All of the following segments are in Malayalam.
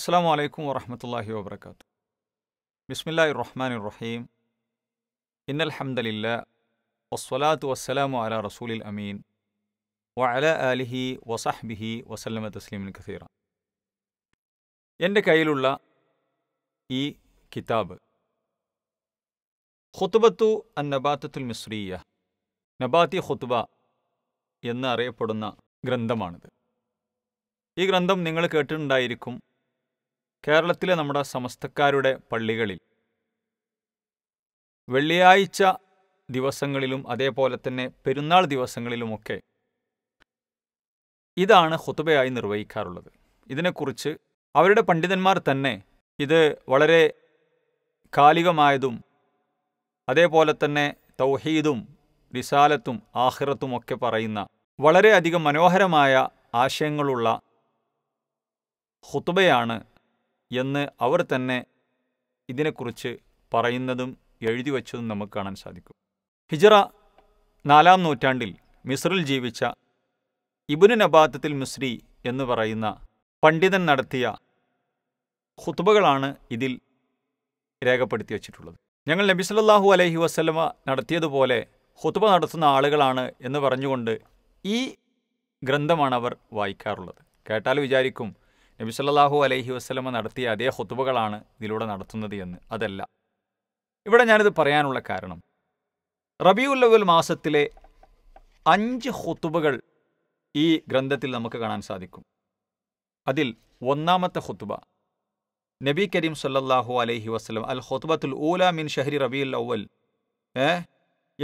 അസ്സാം വലൈക്കും വാഹമത്തല്ലാഹി വാത്തു ബിസ്മില്ലാഹി റഹ്മാൻ റഹീം ഇന്നൽഹംദലില്ല വസ്വലാത്തു വസ്സലാമു അല റസൂലിൽ അമീൻ വ അലിഹി വസഹ്ബിഹി വസല്ലമ തസ്ലീമിൻ കസീറ എൻ്റെ കയ്യിലുള്ള ഈ കിതാബ് ഖുത്ബത്തു അൻ നബാത്തത്തുൽ മിസ്രീയ നബാത്തി ഖുത്ബ എന്നറിയപ്പെടുന്ന ഗ്രന്ഥമാണിത് ഈ ഗ്രന്ഥം നിങ്ങൾ കേട്ടിട്ടുണ്ടായിരിക്കും കേരളത്തിലെ നമ്മുടെ സമസ്തക്കാരുടെ പള്ളികളിൽ വെള്ളിയാഴ്ച ദിവസങ്ങളിലും അതേപോലെ തന്നെ പെരുന്നാൾ ദിവസങ്ങളിലുമൊക്കെ ഇതാണ് ഹുതുബയായി നിർവഹിക്കാറുള്ളത് ഇതിനെക്കുറിച്ച് അവരുടെ പണ്ഡിതന്മാർ തന്നെ ഇത് വളരെ കാലികമായതും അതേപോലെ തന്നെ തൗഹീദും റിസാലത്തും ഒക്കെ പറയുന്ന വളരെയധികം മനോഹരമായ ആശയങ്ങളുള്ള ഹുതുബയാണ് എന്ന് അവർ തന്നെ ഇതിനെക്കുറിച്ച് പറയുന്നതും എഴുതി വച്ചതും നമുക്ക് കാണാൻ സാധിക്കും ഹിജറ നാലാം നൂറ്റാണ്ടിൽ മിസ്റിൽ ജീവിച്ച ഇബുനു നബാത്തത്തിൽ മിസ്രി എന്ന് പറയുന്ന പണ്ഡിതൻ നടത്തിയ ഹുത്തുബകളാണ് ഇതിൽ രേഖപ്പെടുത്തി വച്ചിട്ടുള്ളത് ഞങ്ങൾ നബി സല്ലാഹു അലഹി വസ്ലമ നടത്തിയതുപോലെ ഹുത്തുബ നടത്തുന്ന ആളുകളാണ് എന്ന് പറഞ്ഞുകൊണ്ട് ഈ ഗ്രന്ഥമാണ് അവർ വായിക്കാറുള്ളത് കേട്ടാൽ വിചാരിക്കും സല്ലാഹു അലൈഹി വസ്ലമ നടത്തിയ അതേ ഹൊത്തുബകളാണ് ഇതിലൂടെ നടത്തുന്നത് എന്ന് അതല്ല ഇവിടെ ഞാനിത് പറയാനുള്ള കാരണം റബിയുല്ലവൽ മാസത്തിലെ അഞ്ച് ഹൊത്തുബകൾ ഈ ഗ്രന്ഥത്തിൽ നമുക്ക് കാണാൻ സാധിക്കും അതിൽ ഒന്നാമത്തെ ഹൊത്തുബ നബി കരീം സല്ലാഹു അലൈഹി വസ്ലം അൽ ഹൊത്തുബത്തുൽ ഊല മിൻ ഷഹരി റബിയുൽ അവൽ ഏ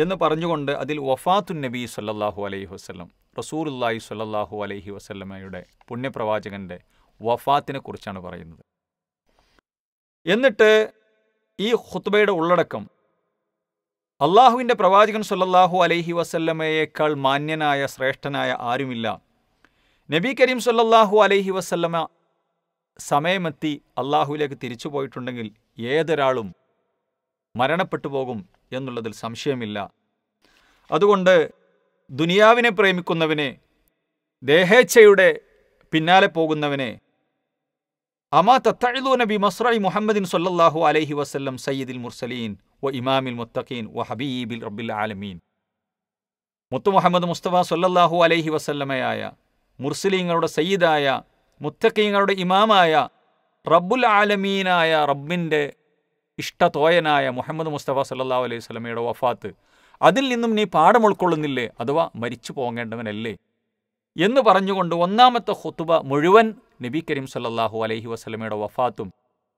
എന്ന് പറഞ്ഞുകൊണ്ട് അതിൽ വഫാത്തു നബി സല്ലാഹു അലൈഹി വസ്ലം റസൂറുല്ലാഹി സല്ലാഹു അലൈഹി വസ്ലമയുടെ പുണ്യപ്രവാചകൻ്റെ വഫാത്തിനെ കുറിച്ചാണ് പറയുന്നത് എന്നിട്ട് ഈ ഖുത്ബയുടെ ഉള്ളടക്കം അള്ളാഹുവിൻ്റെ പ്രവാചകൻ സല്ലല്ലാഹു അലൈഹി വസല്ലമയേക്കാൾ മാന്യനായ ശ്രേഷ്ഠനായ ആരുമില്ല നബി കരീം സല്ലല്ലാഹു അലൈഹി വസല്ലമ സമയമെത്തി അള്ളാഹുവിലേക്ക് തിരിച്ചു പോയിട്ടുണ്ടെങ്കിൽ ഏതൊരാളും മരണപ്പെട്ടു പോകും എന്നുള്ളതിൽ സംശയമില്ല അതുകൊണ്ട് ദുനിയാവിനെ പ്രേമിക്കുന്നവനെ ദേഹേച്ഛയുടെ പിന്നാലെ പോകുന്നവനെ അമാ മുഹമ്മദിൻ അലൈഹി മുർസലീൻ വ ഇമാമിൽ മുത്തഖീൻ വ ഹബീബിൽ റബ്ബിൽ ആലമീൻ മുഹമ്മദ് മുസ്തഫ സൊല്ലാഹു അലൈഹി വസല്ലമയായ മുർസലീങ്ങളുടെ സയ്യിദായ മുത്തഖീങ്ങളുടെ ഇമാമായ റബ്ബുൽ ആലമീനായ റബ്ബിൻ്റെ ഇഷ്ടതോയനായ മുഹമ്മദ് മുസ്തഫ സല്ലാ അലൈഹി സ്വലമയുടെ വഫാത്ത് അതിൽ നിന്നും നീ പാഠം ഉൾക്കൊള്ളുന്നില്ലേ അഥവാ മരിച്ചു പോകേണ്ടവനല്ലേ എന്ന് പറഞ്ഞുകൊണ്ട് ഒന്നാമത്തെ ഹുത്തുബ മുഴുവൻ നബി കരീം സല്ലാഹു അലൈഹി വസ്ലമയുടെ വഫാത്തും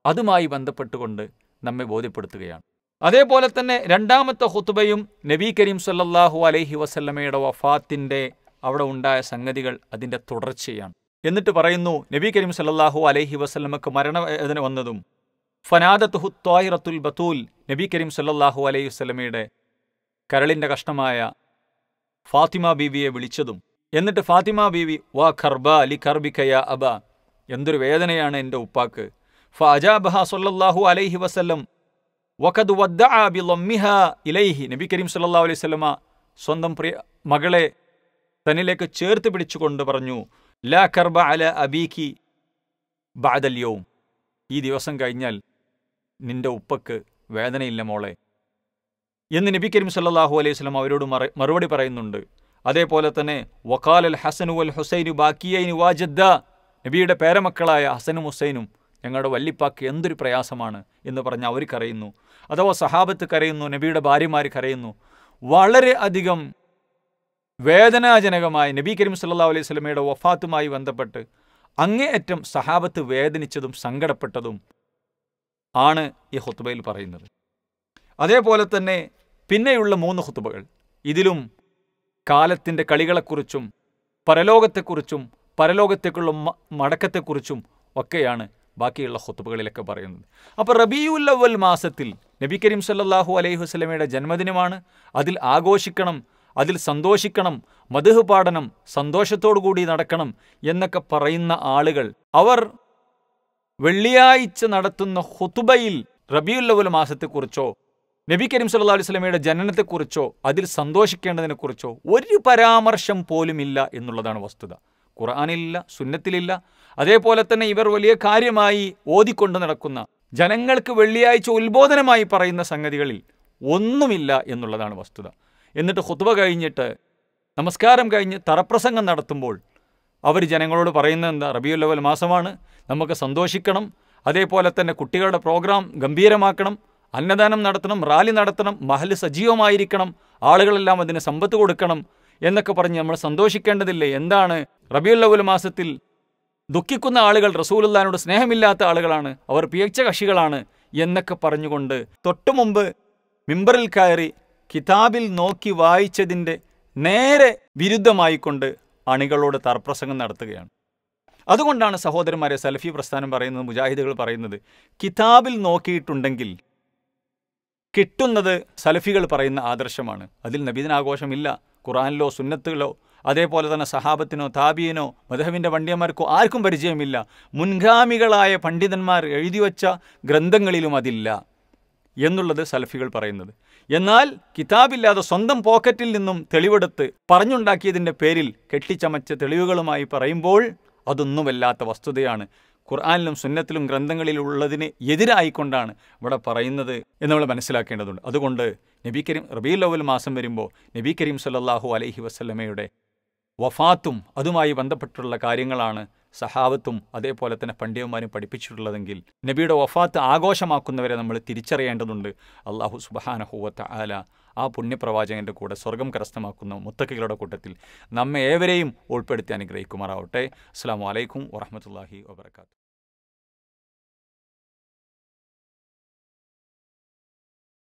അതുമായി ബന്ധപ്പെട്ടുകൊണ്ട് നമ്മെ ബോധ്യപ്പെടുത്തുകയാണ് അതേപോലെ തന്നെ രണ്ടാമത്തെ ഹുത്തുബയും നബി കരീം സല്ലാഹു അലൈഹി വസല്ലമയുടെ വഫാത്തിൻ്റെ അവിടെ ഉണ്ടായ സംഗതികൾ അതിൻ്റെ തുടർച്ചയാണ് എന്നിട്ട് പറയുന്നു നബി കരീം സല്ലാഹു അലൈഹി വസല്ലമക്ക് മരണവേദന വന്നതും ഫനാദത്ത് ഹുത്തായിറത്തുൽ ബത്തൂൽ നബി കരീം സല്ലാഹു അലൈഹി വസ്ലമയുടെ കരളിൻ്റെ കഷ്ണമായ ഫാത്തിമ ബീവിയെ വിളിച്ചതും എന്നിട്ട് ഫാത്തിമ ബീവി വാ ഖർബ അലി ഖർബിക്കയ അബ എന്തൊരു വേദനയാണ് എൻ്റെ ഉപ്പാക്ക് ഫാജാബഹ അലൈഹി വസല്ലം വഖദ് വദ്ദിഹ ഇലൈഹി നബി കരീം സല്ലാ അലൈഹി സ്വലമ സ്വന്തം പ്രിയ മകളെ തന്നിലേക്ക് ചേർത്ത് പിടിച്ചുകൊണ്ട് പറഞ്ഞു ലാ കർബ അല അബീഖി ബാദല്യവും ഈ ദിവസം കഴിഞ്ഞാൽ നിന്റെ ഉപ്പക്ക് വേദനയില്ല മോളെ എന്ന് നബി കരീം സല്ലാഹു അലൈഹി സ്വലം അവരോട് മറുപടി പറയുന്നുണ്ട് അതേപോലെ തന്നെ വക്കാൽ അൽ ഹസനു അൽ ഹുസൈനു ബാക്കിയൈനു വാജദ്ദ നബിയുടെ പേരമക്കളായ ഹസനും ഹുസൈനും ഞങ്ങളുടെ വല്ലിപ്പാക്ക് എന്തൊരു പ്രയാസമാണ് എന്ന് പറഞ്ഞ് അവർ കരയുന്നു അഥവാ സഹാബത്ത് കരയുന്നു നബിയുടെ ഭാര്യമാർ കരയുന്നു വളരെ അധികം വേദനാജനകമായി നബി കരീം സല്ലാ അലൈഹി സ്വലമയുടെ വഫാത്തുമായി ബന്ധപ്പെട്ട് അങ്ങേയറ്റം സഹാബത്ത് വേദനിച്ചതും സങ്കടപ്പെട്ടതും ആണ് ഈ ഹുത്തുബയിൽ പറയുന്നത് അതേപോലെ തന്നെ പിന്നെയുള്ള മൂന്ന് ഹുത്തുബകൾ ഇതിലും കാലത്തിൻ്റെ കളികളെക്കുറിച്ചും പരലോകത്തെക്കുറിച്ചും പരലോകത്തേക്കുള്ള മടക്കത്തെക്കുറിച്ചും ഒക്കെയാണ് ബാക്കിയുള്ള ഹൊത്തുബുകളിലൊക്കെ പറയുന്നത് അപ്പോൾ റബിയുല്ലവൽ മാസത്തിൽ നബി കരീം സല്ലാഹു അലൈഹി വസ്ലമയുടെ ജന്മദിനമാണ് അതിൽ ആഘോഷിക്കണം അതിൽ സന്തോഷിക്കണം മധുഹ് പാടണം കൂടി നടക്കണം എന്നൊക്കെ പറയുന്ന ആളുകൾ അവർ വെള്ളിയാഴ്ച നടത്തുന്ന ഹുത്തുബയിൽ റബിയുല്ലവൽ മാസത്തെക്കുറിച്ചോ നബി കരീം സല്ലാ അലൈഹി സ്വലമയുടെ ജനനത്തെക്കുറിച്ചോ അതിൽ സന്തോഷിക്കേണ്ടതിനെക്കുറിച്ചോ ഒരു പരാമർശം പോലുമില്ല എന്നുള്ളതാണ് വസ്തുത ഖുറാനില്ല സുന്നത്തിലില്ല അതേപോലെ തന്നെ ഇവർ വലിയ കാര്യമായി ഓതിക്കൊണ്ട് നടക്കുന്ന ജനങ്ങൾക്ക് വെള്ളിയാഴ്ച ഉത്ബോധനമായി പറയുന്ന സംഗതികളിൽ ഒന്നുമില്ല എന്നുള്ളതാണ് വസ്തുത എന്നിട്ട് ഹുത്വ കഴിഞ്ഞിട്ട് നമസ്കാരം കഴിഞ്ഞ് തറപ്രസംഗം നടത്തുമ്പോൾ അവർ ജനങ്ങളോട് പറയുന്നത് എന്താ റബിയുല്ലവൽ മാസമാണ് നമുക്ക് സന്തോഷിക്കണം അതേപോലെ തന്നെ കുട്ടികളുടെ പ്രോഗ്രാം ഗംഭീരമാക്കണം അന്നദാനം നടത്തണം റാലി നടത്തണം മഹല് സജീവമായിരിക്കണം ആളുകളെല്ലാം അതിന് സമ്പത്ത് കൊടുക്കണം എന്നൊക്കെ പറഞ്ഞ് നമ്മൾ സന്തോഷിക്കേണ്ടതില്ലേ എന്താണ് റബിയുല്ലവുൽ മാസത്തിൽ ദുഃഖിക്കുന്ന ആളുകൾ റസൂലുല്ലാനോട് സ്നേഹമില്ലാത്ത ആളുകളാണ് അവർ പിയച്ച കക്ഷികളാണ് എന്നൊക്കെ പറഞ്ഞുകൊണ്ട് തൊട്ടു മുമ്പ് മിമ്പറിൽ കയറി കിതാബിൽ നോക്കി വായിച്ചതിൻ്റെ നേരെ വിരുദ്ധമായിക്കൊണ്ട് അണികളോട് തർപ്രസംഗം നടത്തുകയാണ് അതുകൊണ്ടാണ് സഹോദരന്മാരെ സൽഫി പ്രസ്ഥാനം പറയുന്നത് മുജാഹിദുകൾ പറയുന്നത് കിതാബിൽ നോക്കിയിട്ടുണ്ടെങ്കിൽ കിട്ടുന്നത് സലഫികൾ പറയുന്ന ആദർശമാണ് അതിൽ നബീദിന് ആഘോഷമില്ല ഖുറാനിലോ സുന്നത്തുകളോ അതേപോലെ തന്നെ സഹാബത്തിനോ താബിയനോ മധുഹബിൻ്റെ പണ്ഡിയന്മാർക്കോ ആർക്കും പരിചയമില്ല മുൻഗാമികളായ പണ്ഡിതന്മാർ എഴുതിവച്ച ഗ്രന്ഥങ്ങളിലും അതില്ല എന്നുള്ളത് സലഫികൾ പറയുന്നത് എന്നാൽ കിതാബില്ലാതെ സ്വന്തം പോക്കറ്റിൽ നിന്നും തെളിവെടുത്ത് പറഞ്ഞുണ്ടാക്കിയതിൻ്റെ പേരിൽ കെട്ടിച്ചമച്ച തെളിവുകളുമായി പറയുമ്പോൾ അതൊന്നുമല്ലാത്ത വസ്തുതയാണ് ഖുർആാനിലും സുന്നത്തിലും ഗ്രന്ഥങ്ങളിലുള്ളതിന് എതിരായിക്കൊണ്ടാണ് ഇവിടെ പറയുന്നത് എന്ന് നമ്മൾ മനസ്സിലാക്കേണ്ടതുണ്ട് അതുകൊണ്ട് നബി കരീം റബീൽ ലവൽ മാസം വരുമ്പോൾ നബി കരീം സല്ലാഹു അലഹി വസ്ലമയുടെ വഫാത്തും അതുമായി ബന്ധപ്പെട്ടുള്ള കാര്യങ്ങളാണ് സഹാവത്തും അതേപോലെ തന്നെ പണ്ഡിതന്മാരും പഠിപ്പിച്ചിട്ടുള്ളതെങ്കിൽ നബിയുടെ വഫാത്ത് ആഘോഷമാക്കുന്നവരെ നമ്മൾ തിരിച്ചറിയേണ്ടതുണ്ട് അള്ളാഹു സുബഹാനഹുവത്ത ആല ആ പുണ്യപ്രവാചകൻ്റെ കൂടെ സ്വർഗം കരസ്ഥമാക്കുന്ന മുത്തക്കികളുടെ കൂട്ടത്തിൽ നമ്മെ ഏവരെയും ഉൾപ്പെടുത്തി അനുഗ്രഹിക്കുമാറാവട്ടെ അസ്സാം വലൈക്കും വറഹമത്തല്ലാഹി വാത്തു